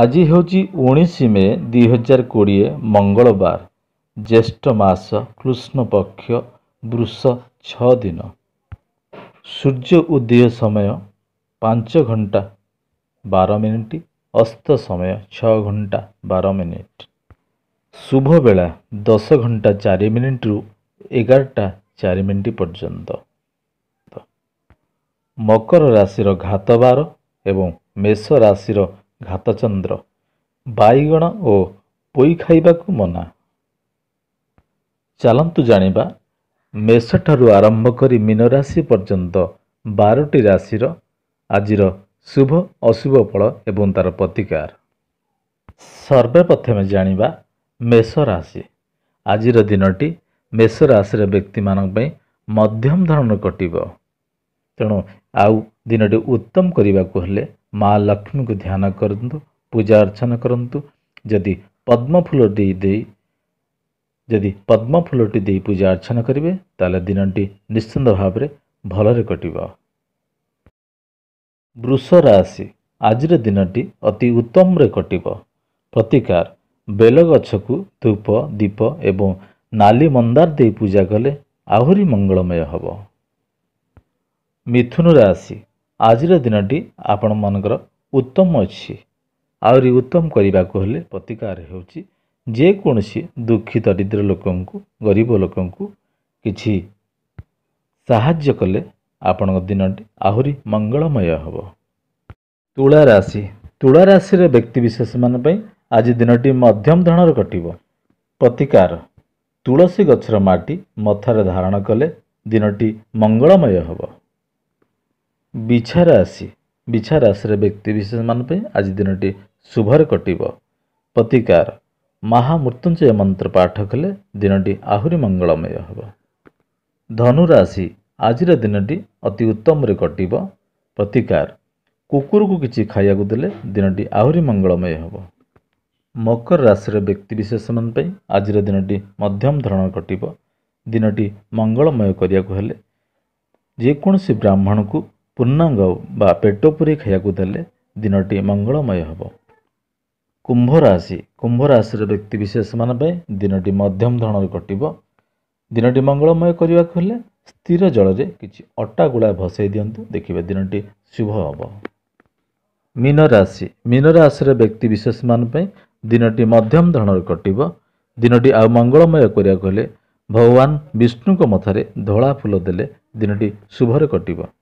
ଆଜି ହେଉଛି ଉଣେଇଶ ମେ ଦୁଇ ହଜାର କୋଡ଼ିଏ ମଙ୍ଗଳବାର ଜ୍ୟେଷ୍ଠ ମାସ କୃଷ୍ଣ ପକ୍ଷ ବୃଷ ଛଅ ଦିନ ସୂର୍ଯ୍ୟ ଉଦୟ ସମୟ ପାଞ୍ଚ ଘଣ୍ଟା ବାର ମିନିଟ୍ ଅସ୍ତ ସମୟ ଛଅ ଘଣ୍ଟା ବାର ମିନିଟ୍ ଶୁଭ ବେଳା ଦଶ ଘଣ୍ଟା ଚାରି ମିନିଟ୍ରୁ ଏଗାରଟା ଚାରି ମିନିଟ୍ ପର୍ଯ୍ୟନ୍ତ ମକର ରାଶିର ଘାତ ବାର ଏବଂ ମେଷ ରାଶିର ଘାତଚନ୍ଦ୍ର ବାଇଗଣ ଓ ପୋଇ ଖାଇବାକୁ ମନା ଚାଲନ୍ତୁ ଜାଣିବା ମେଷଠାରୁ ଆରମ୍ଭ କରି ମୀନ ରାଶି ପର୍ଯ୍ୟନ୍ତ ବାରଟି ରାଶିର ଆଜିର ଶୁଭ ଅଶୁଭ ଫଳ ଏବଂ ତା'ର ପ୍ରତିକାର ସର୍ବପ୍ରଥମେ ଜାଣିବା ମେଷ ରାଶି ଆଜିର ଦିନଟି ମେଷ ରାଶିର ବ୍ୟକ୍ତିମାନଙ୍କ ପାଇଁ ମଧ୍ୟମ ଧରଣର କଟିବ ତେଣୁ ଆଉ ଦିନଟି ଉତ୍ତମ କରିବାକୁ ହେଲେ ମା ଲକ୍ଷ୍ମୀଙ୍କୁ ଧ୍ୟାନ କରନ୍ତୁ ପୂଜା ଅର୍ଚ୍ଚନା କରନ୍ତୁ ଯଦି ପଦ୍ମଫୁଲଟି ଦେଇ ଯଦି ପଦ୍ମଫୁଲଟି ଦେଇ ପୂଜା ଅର୍ଚ୍ଚନା କରିବେ ତାହେଲେ ଦିନଟି ନିଶ୍ଚିନ୍ତ ଭାବରେ ଭଲରେ କଟିବ ବୃଷ ରାଶି ଆଜିର ଦିନଟି ଅତି ଉତ୍ତମରେ କଟିବ ପ୍ରତିକାର ବେଲଗଛକୁ ଧୂପ ଦୀପ ଏବଂ ନାଲି ମନ୍ଦାର ଦେଇ ପୂଜା କଲେ ଆହୁରି ମଙ୍ଗଳମୟ ହେବ ମିଥୁନ ରାଶି ଆଜିର ଦିନଟି ଆପଣମାନଙ୍କର ଉତ୍ତମ ଅଛି ଆହୁରି ଉତ୍ତମ କରିବାକୁ ହେଲେ ପ୍ରତିକାର ହେଉଛି ଯେକୌଣସି ଦୁଃଖୀ ଦରିଦ୍ର ଲୋକଙ୍କୁ ଗରିବ ଲୋକଙ୍କୁ କିଛି ସାହାଯ୍ୟ କଲେ ଆପଣଙ୍କ ଦିନଟି ଆହୁରି ମଙ୍ଗଳମୟ ହେବ ତୁଳା ରାଶି ତୁଳା ରାଶିର ବ୍ୟକ୍ତିବିଶେଷମାନଙ୍କ ପାଇଁ ଆଜି ଦିନଟି ମଧ୍ୟମ ଧରଣର କଟିବ ପ୍ରତିକାର ତୁଳସୀ ଗଛର ମାଟି ମଥାରେ ଧାରଣ କଲେ ଦିନଟି ମଙ୍ଗଳମୟ ହେବ ବିଛା ରାଶି ବିଛା ରାଶିର ବ୍ୟକ୍ତିବିଶେଷମାନଙ୍କ ପାଇଁ ଆଜି ଦିନଟି ଶୁଭରେ କଟିବ ପ୍ରତିକାର ମହାମୃତ୍ୟୁଞ୍ଜୟ ମନ୍ତ୍ର ପାଠ କଲେ ଦିନଟି ଆହୁରି ମଙ୍ଗଳମୟ ହେବ ଧନୁରାଶି ଆଜିର ଦିନଟି ଅତି ଉତ୍ତମରେ କଟିବ ପ୍ରତିକାର କୁକୁରକୁ କିଛି ଖାଇବାକୁ ଦେଲେ ଦିନଟି ଆହୁରି ମଙ୍ଗଳମୟ ହେବ ମକର ରାଶିର ବ୍ୟକ୍ତିବିଶେଷମାନଙ୍କ ପାଇଁ ଆଜିର ଦିନଟି ମଧ୍ୟମ ଧରଣ କଟିବ ଦିନଟି ମଙ୍ଗଳମୟ କରିବାକୁ ହେଲେ ଯେକୌଣସି ବ୍ରାହ୍ମଣକୁ ପୂର୍ଣ୍ଣାଙ୍ଗ ବା ପେଟ ପୁରୀ ଖାଇବାକୁ ଦେଲେ ଦିନଟି ମଙ୍ଗଳମୟ ହେବ କୁମ୍ଭ ରାଶି କୁମ୍ଭ ରାଶିର ବ୍ୟକ୍ତିବିଶେଷମାନଙ୍କ ପାଇଁ ଦିନଟି ମଧ୍ୟମ ଧରଣର କଟିବ ଦିନଟି ମଙ୍ଗଳମୟ କରିବାକୁ ହେଲେ ସ୍ଥିର ଜଳରେ କିଛି ଅଟା ଗୁଳା ଭସାଇ ଦିଅନ୍ତୁ ଦେଖିବେ ଦିନଟି ଶୁଭ ହେବ ମୀନ ରାଶି ମୀନ ରାଶିର ବ୍ୟକ୍ତିବିଶେଷମାନଙ୍କ ପାଇଁ ଦିନଟି ମଧ୍ୟମ ଧରଣର କଟିବ ଦିନଟି ଆଉ ମଙ୍ଗଳମୟ କରିବାକୁ ହେଲେ ଭଗବାନ ବିଷ୍ଣୁଙ୍କ ମଥାରେ ଧଳା ଫୁଲ ଦେଲେ ଦିନଟି ଶୁଭରେ କଟିବ